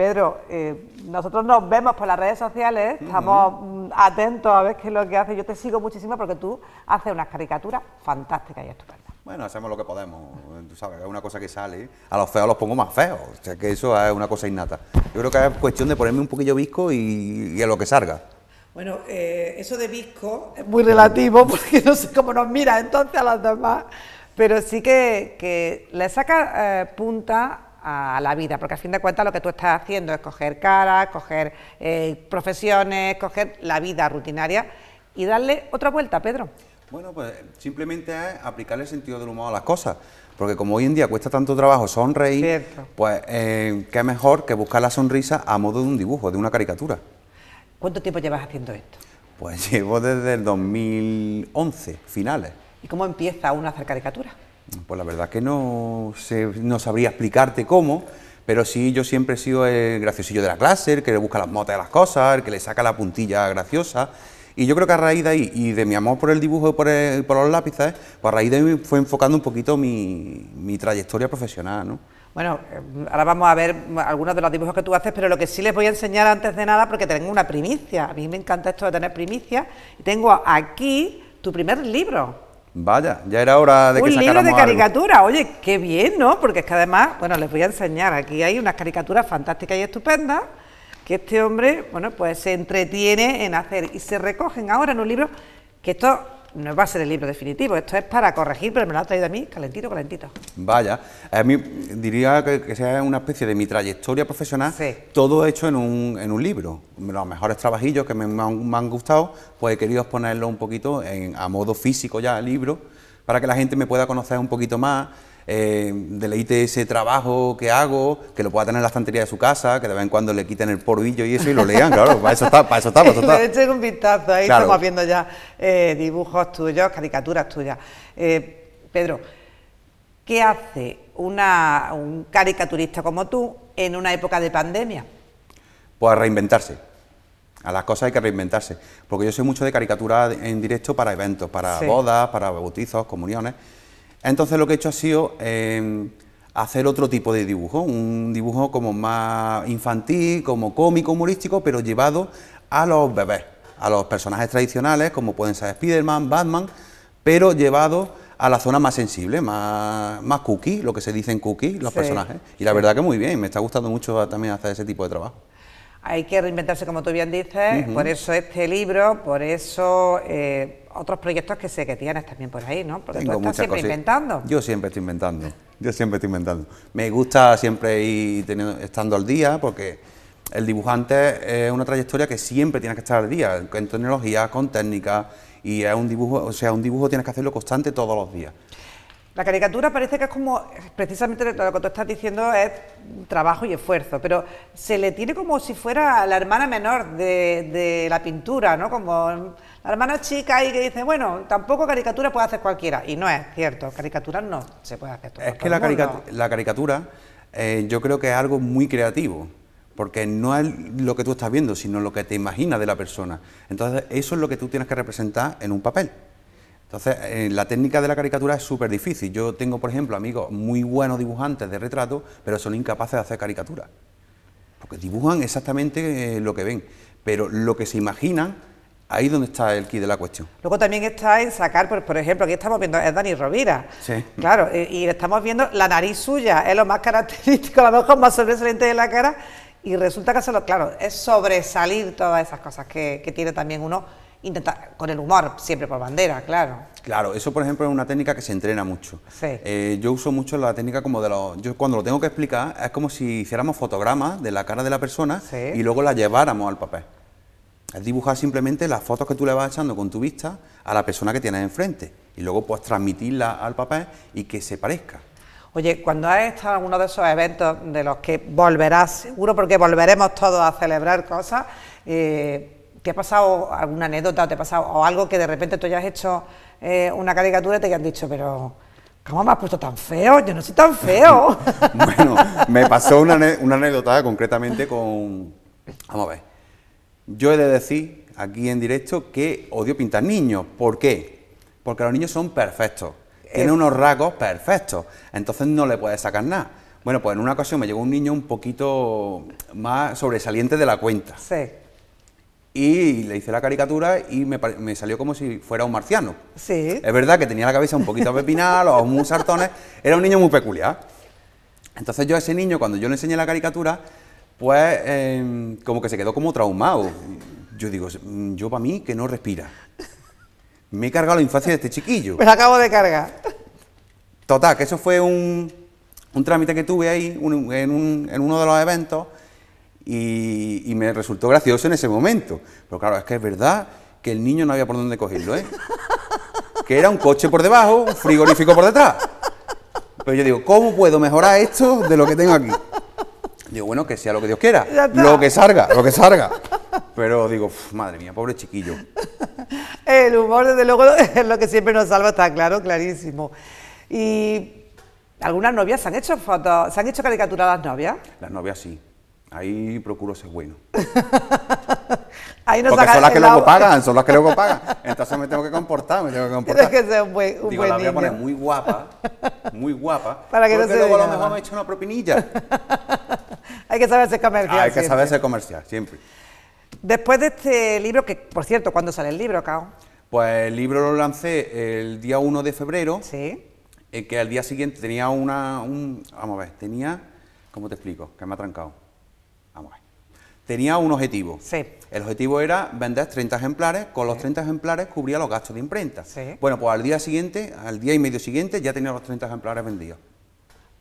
Pedro, eh, nosotros nos vemos por las redes sociales, estamos mm, atentos a ver qué es lo que hace. Yo te sigo muchísimo porque tú haces unas caricaturas fantásticas y estupendas. Bueno, hacemos lo que podemos, tú sabes, es una cosa que sale. A los feos los pongo más feos, o sea que eso es una cosa innata. Yo creo que es cuestión de ponerme un poquillo visco y, a lo que salga. Bueno, eh, eso de visco es muy relativo porque no sé cómo nos mira entonces a las demás, pero sí que, le saca eh, punta a, la vida, porque al fin de cuentas lo que tú estás haciendo es coger caras, coger eh, profesiones, coger la vida rutinaria y darle otra vuelta, Pedro. Bueno, pues simplemente es aplicar el sentido del humor a las cosas, porque como hoy en día cuesta tanto trabajo sonreír, pues eh, qué mejor que buscar la sonrisa a modo de un dibujo, de una caricatura. ¿Cuánto tiempo llevas haciendo esto? Pues llevo desde el 2011, finales. ¿Y cómo empieza uno a hacer caricaturas? Pues la verdad que no, sé, no sabría explicarte cómo, pero sí yo siempre he sido el graciosillo de la clase, el que le busca las motas de las cosas, el que le saca la puntilla graciosa. Y yo creo que a raíz de ahí, y de mi amor por el dibujo y por, los lápices, pues a raíz de ahí fue enfocando un poquito mi, trayectoria profesional, ¿no? Bueno, eh, ahora vamos a ver algunos de los dibujos que tú haces, pero lo que sí les voy a enseñar antes de nada, porque tengo una primicia. A mí me encanta esto de tener primicia. Tengo aquí tu primer libro. Vaya, ya era hora de que Un libro de caricatura, oye, qué bien, ¿no? Porque es que además, bueno, les voy a enseñar, aquí hay unas caricaturas fantásticas y estupendas que este hombre, bueno, pues se entretiene en hacer y se recogen ahora en un libro que esto no va a ser el libro definitivo, esto es para corregir, pero me lo ha traído a mí calentito, calentito. Vaya, a mí diría que, sea una especie de mi trayectoria profesional, todo hecho en un, en un libro. Los mejores trabajillos que me, han, gustado, pues he querido exponerlo un poquito a modo físico ya, el libro, para que la gente me pueda conocer un poquito más eh, deleite ese trabajo que hago, que lo pueda tener en la estantería de su casa, que de vez en cuando le quiten el porvillo y eso y lo lean, claro, para eso está, para eso está, Le echen un vistazo, ahí estamos viendo ya eh, dibujos tuyos, caricaturas tuyas. Eh, Pedro, ¿qué hace un caricaturista como tú en una época de pandemia? Pues reinventarse. A las cosas hay que reinventarse, porque yo soy mucho de caricatura en directo para eventos, para bodas, para bautizos, comuniones. Entonces lo que he hecho ha sido em, hacer otro tipo de dibujo, un dibujo como más infantil, como cómico, humorístico, pero llevado a los bebés, a los personajes tradicionales, como pueden ser Spider-Man, Batman, pero llevado a la zona más sensible, más, más cookie, lo que se dice en cookie, los personajes. Y la verdad que muy bien, me está gustando mucho también hacer ese tipo de trabajo hay que reinventarse, como tú bien dices, por eso este libro, por eso eh, otros proyectos que sé que tienes también por ahí, ¿no? Porque tú estás siempre inventando. Yo siempre estoy inventando, yo siempre estoy inventando. Me gusta siempre ir teniendo, estando al día, porque el dibujante es una trayectoria que siempre tiene que estar al día, con tecnología, con técnica, y es un dibujo, o sea, un dibujo tienes que hacerlo constante todos los días. La caricatura parece que es como, precisamente lo que tú estás diciendo es trabajo y esfuerzo, pero se le tiene como si fuera la hermana menor de, la pintura, ¿no? Como la hermana chica y que dice, bueno, tampoco caricatura puede hacer cualquiera. Y no es cierto, caricatura no se puede hacer. es que la, caricatura, eh, yo creo que es algo muy creativo porque no es lo que tú estás viendo, sino lo que te imaginas de la persona. Entonces, eso es lo que tú tienes que representar en un papel. Entonces, eh, la técnica de la caricatura es súper difícil. Yo tengo, por ejemplo, amigos muy buenos dibujantes de retrato, pero son incapaces de hacer caricaturas. Porque dibujan exactamente eh, lo que ven, pero lo que se imaginan Ahí es donde está el quid de la cuestión. Luego también está en sacar, por, ejemplo, aquí estamos viendo, es Dani Rovira. Sí. Claro, y, estamos viendo la nariz suya, es lo más característico, lo ojos más sobresaliente de la cara, y resulta que, se claro, es sobresalir todas esas cosas que tiene también uno intentar, con el humor, siempre por bandera, claro. Claro, eso por ejemplo es una técnica que se entrena mucho. Eh, yo uso mucho la técnica como de los... Yo cuando lo tengo que explicar es como si hiciéramos fotogramas de la cara de la persona y luego la lleváramos al papel. Es dibujar simplemente las fotos que tú le vas echando con tu vista a la persona que tienes enfrente y luego puedes transmitirla al papel y que se parezca. Oye, cuando has estado en uno de esos eventos de los que volverás, seguro porque volveremos todos a celebrar cosas, eh, ¿Te ha pasado alguna anécdota o te ha pasado o algo que de repente tú ya has hecho eh, una caricatura y te hayan dicho, pero ¿cómo me has puesto tan feo? Yo no soy tan feo. bueno, me pasó una, anécdota concretamente con... Vamos a ver. Yo he de decir aquí en directo que odio pintar niños. ¿Por qué? Porque los niños son perfectos. Tienen eh. unos rasgos perfectos. Entonces no le puedes sacar nada. Bueno, pues en una ocasión me llegó un niño un poquito más sobresaliente de la cuenta. Sí y le hice la caricatura y me, me, salió como si fuera un marciano. Sí. Es verdad que tenía la cabeza un poquito pepinal, los ojos muy era un niño muy peculiar. Entonces yo a ese niño, cuando yo le enseñé la caricatura, pues em, como que se quedó como traumado. Yo digo, mm, yo para mí que no respira. Me he cargado la infancia de este chiquillo. Me la acabo de cargar. Total, que eso fue un, trámite que tuve ahí en, en uno de los eventos y, me resultó gracioso en ese momento. Pero claro, es que es verdad que el niño no había por dónde cogerlo, ¿eh? Que era un coche por debajo, un frigorífico por detrás. Pero yo digo, ¿cómo puedo mejorar esto de lo que tengo aquí? Digo, bueno, que sea lo que Dios quiera, lo que salga, lo que salga. Pero digo, madre mía, pobre chiquillo. El humor, desde luego, es lo que siempre nos salva, está claro, clarísimo. Y algunas novias se han hecho fotos, se han hecho caricaturas las novias. Las novias sí. Ahí procuro ser bueno. Ahí no Porque son las que luego pagan, son las que luego pagan. Entonces me tengo que comportar, me tengo que comportar. Tienes que ser un buen, Digo, la voy a poner muy guapa, muy guapa. Para que no se luego a lo mejor me he hecho una propinilla. Hay que saberse comercial. hay que saberse comercial, siempre. Después de este libro, que por cierto, ¿cuándo sale el libro, Cao? Pues el libro lo lancé el día 1 de febrero. Sí. Eh, que al día siguiente tenía una. Un, vamos a ver, tenía. ¿Cómo te explico? Que me ha trancado a ver. Tenía un objetivo. Sí. El objetivo era vender 30 ejemplares, con los 30 ejemplares cubría los gastos de imprenta. Bueno, pues al día siguiente, al día y medio siguiente, ya tenía los 30 ejemplares vendidos.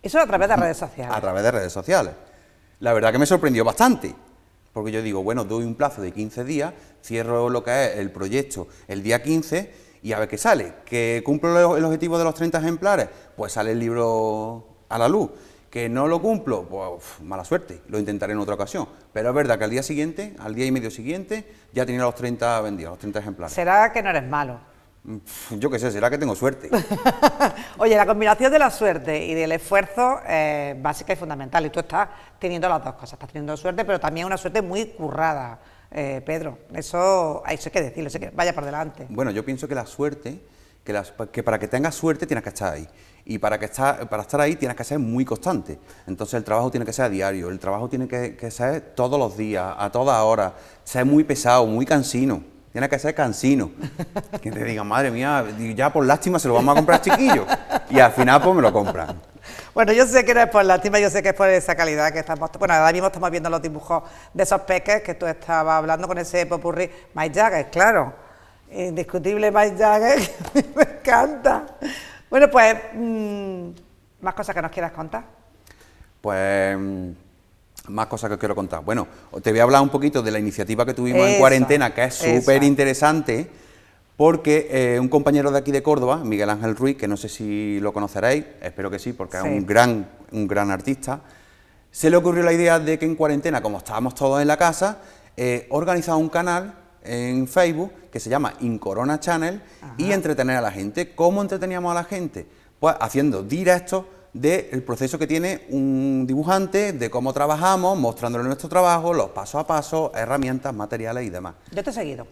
Eso a través de redes mm, sociales. A través de redes sociales. La verdad que me sorprendió bastante, porque yo digo, bueno, doy un plazo de 15 días, cierro lo que es el proyecto el día 15 y a ver qué sale. ¿Que cumplo el objetivo de los 30 ejemplares? Pues sale el libro a la luz que no lo cumplo, pues mala suerte, lo intentaré en otra ocasión. Pero es verdad que al día siguiente, al día y medio siguiente, ya tenía los 30 vendidos, los 30 ejemplares. ¿Será que no eres malo? Yo qué sé, será que tengo suerte. Oye, la combinación de la suerte y del esfuerzo es eh, básica y fundamental. Y tú estás teniendo las dos cosas. Estás teniendo suerte, pero también una suerte muy currada, eh, Pedro. Eso, hay que decirlo, eso que vaya por delante. Bueno, yo pienso que la suerte que, para que tengas suerte tienes que estar ahí. Y para, que estar, para estar ahí tienes que ser muy constante. Entonces el trabajo tiene que ser a diario, el trabajo tiene que, ser todos los días, a todas horas, ser muy pesado, muy cansino. Tiene que ser cansino. Que te diga, madre mía, ya por lástima se lo vamos a comprar chiquillo. Y al final pues me lo compran. Bueno, yo sé que no es por lástima, yo sé que es por esa calidad que estamos... Bueno, ahora mismo estamos viendo los dibujos de esos peques que tú estabas hablando con ese popurrí. Mike Jagger, claro Indiscutible Mike Jagger, me encanta. Bueno, pues, mm, ¿más cosas que nos quieras contar? Pues, mm, más cosas que os quiero contar. Bueno, te voy a hablar un poquito de la iniciativa que tuvimos en cuarentena, que es súper interesante, porque eh, un compañero de aquí de Córdoba, Miguel Ángel Ruiz, que no sé si lo conoceréis, espero que sí, porque es un gran, un gran artista, se le ocurrió la idea de que en cuarentena, como estábamos todos en la casa, eh, organizaba un canal en Facebook que se llama Incorona Channel y entretener a la gente. ¿Cómo entreteníamos a la gente? Pues haciendo directos del proceso que tiene un dibujante, de cómo trabajamos, mostrándole nuestro trabajo, los pasos a pasos herramientas, materiales y demás. Yo te he seguido.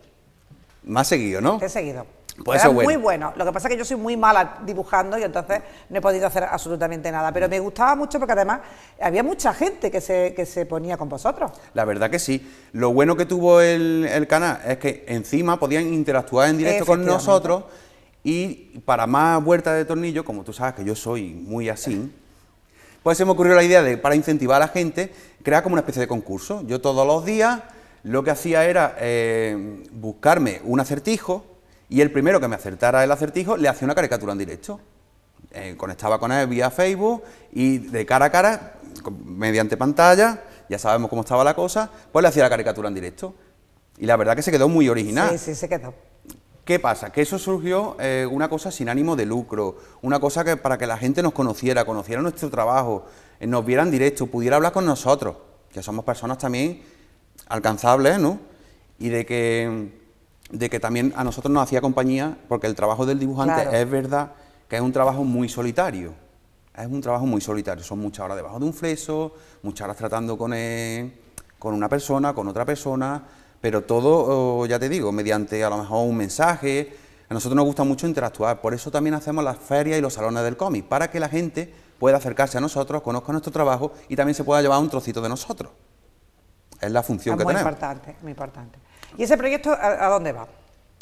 Más seguido, ¿no? Te he seguido. Pues ser muy bueno. Lo que pasa es que yo soy muy mala dibujando y entonces no he podido hacer absolutamente nada. Pero me gustaba mucho porque además había mucha gente que se, ponía con vosotros. La verdad que sí. Lo bueno que tuvo el, canal es que encima podían interactuar en directo con nosotros y para más vueltas de tornillo, como tú sabes que yo soy muy así, pues se me ocurrió la idea de, para incentivar a la gente, crear como una especie de concurso. Yo todos los días lo que hacía era eh, buscarme un acertijo y el primero que me acertara el acertijo le hacía una caricatura en directo. Eh, conectaba con él vía Facebook y de cara a cara, mediante pantalla, ya sabemos cómo estaba la cosa, pues le hacía la caricatura en directo. Y la verdad que se quedó muy original. Sí, sí, se quedó. ¿Qué pasa? Que eso surgió eh, una cosa sin ánimo de lucro, una cosa que para que la gente nos conociera, conociera nuestro trabajo, eh, nos viera en directo, pudiera hablar con nosotros, que somos personas también alcanzables, ¿no? Y de que de que también a nosotros nos hacía compañía, porque el trabajo del dibujante es verdad que es un trabajo muy solitario. Es un trabajo muy solitario. Son muchas horas debajo de un freso... muchas horas tratando con, con una persona, con otra persona, pero todo, oh, ya te digo, mediante a lo mejor un mensaje. A nosotros nos gusta mucho interactuar, por eso también hacemos las ferias y los salones del cómic, para que la gente pueda acercarse a nosotros, conozca nuestro trabajo y también se pueda llevar un trocito de nosotros. Es la función que muy tenemos. Importante, muy importante. ¿Y ese proyecto a, dónde va?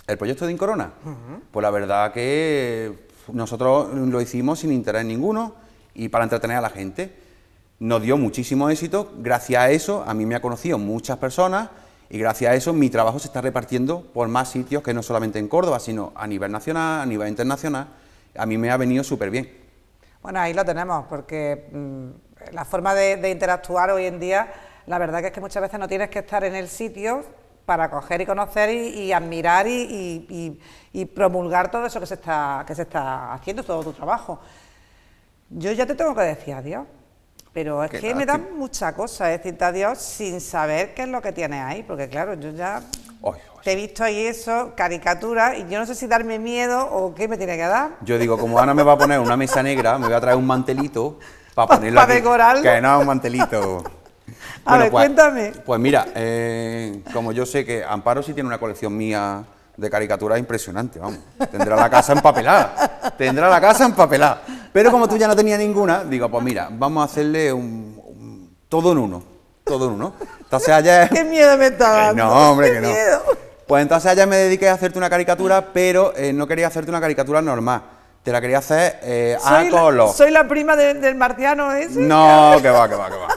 El proyecto de Incorona. Pues la verdad que nosotros lo hicimos sin interés ninguno y para entretener a la gente. Nos dio muchísimo éxito, gracias a eso a mí me ha conocido muchas personas y gracias a eso mi trabajo se está repartiendo por más sitios que no solamente en Córdoba, sino a nivel nacional, a nivel internacional. A mí me ha venido súper bien. Bueno, ahí lo tenemos, porque mm, la forma de, de interactuar hoy en día, la verdad que es que muchas veces no tienes que estar en el sitio para coger y conocer y, admirar y, promulgar todo eso que se, está, que se está haciendo, todo tu trabajo. Yo ya te tengo que decir adiós, pero es que me da mucha cosa decirte adiós sin saber qué es lo que tienes ahí, porque claro, yo ya te he visto ahí eso, caricatura, y yo no sé si darme miedo o qué me tiene que dar. Yo digo, como Ana me va a poner una mesa negra, me voy a traer un mantelito para ponerla. Para decorarlo. Que no, un mantelito. A ver, pues, cuéntame. Pues mira, eh, como yo sé que Amparo sí tiene una colección mía de caricaturas impresionante, vamos. Tendrá la casa empapelada. Tendrá la casa empapelada. Pero como tú ya no tenías ninguna, digo, pues mira, vamos a hacerle un, todo en uno. Todo en uno. Entonces ayer. ¡Qué miedo me estaba. Eh, no, hombre, que Pues entonces ayer me dediqué a hacerte una caricatura, pero eh, no quería hacerte una caricatura normal. Te la quería hacer a color. ¿Soy la prima del marciano ese? No, que va, que va, que va.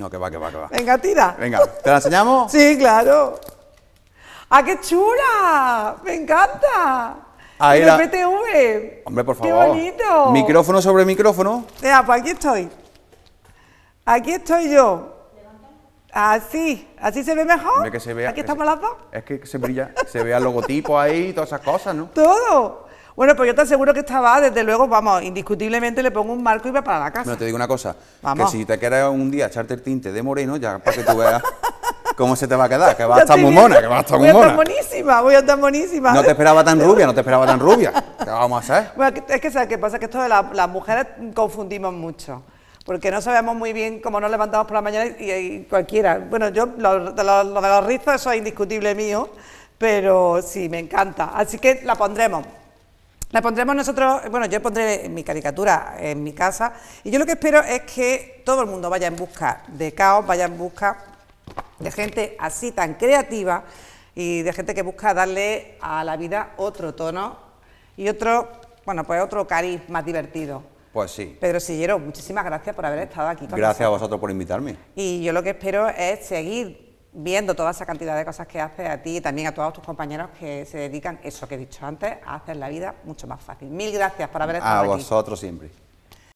No, que va, que va, que va. Venga, tira. Venga, ¿te la enseñamos? sí, claro. ¡Ah, qué chula! ¡Me encanta! Ahí la... PTV. Hombre, por favor. ¡Qué bonito! Micrófono sobre micrófono. Mira, pues aquí estoy. Aquí estoy yo. Así, así se ve mejor. Que se vea, aquí estamos las dos. Es que se brilla, se ve el logotipo ahí, todas esas cosas, ¿no? Todo. Bueno, pues yo te aseguro que estaba, desde luego, vamos, indiscutiblemente le pongo un marco y va para la casa. Bueno, te digo una cosa, que si te quieres un día echarte el tinte de moreno, ya para que tú veas cómo se te va a quedar, que va a estar muy mona, que va a estar muy mona. Voy a estar monísima, voy a estar monísima. No te esperaba tan rubia, no te esperaba tan rubia. ¿Qué vamos a hacer? Bueno, es que ¿sabes que pasa? Que esto de las mujeres confundimos mucho porque no sabemos muy bien cómo nos levantamos por la mañana y, cualquiera. Bueno, yo lo, de lo de los rizos, eso es indiscutible mío, pero sí, me encanta. Así que la pondremos. La pondremos nosotros, bueno, yo pondré mi caricatura en mi casa y yo lo que espero es que todo el mundo vaya en busca de caos, vaya en busca de gente así tan creativa y de gente que busca darle a la vida otro tono y otro, bueno, pues otro cariz más divertido. Pues sí. Pedro Sillero, muchísimas gracias por haber estado aquí Gracias a vosotros por invitarme. Y yo lo que espero es seguir viendo toda esa cantidad de cosas que hace a ti y también a todos tus compañeros que se dedican, eso que he dicho antes, a hacer la vida mucho más fácil. Mil gracias por haber estado aquí. A vosotros siempre.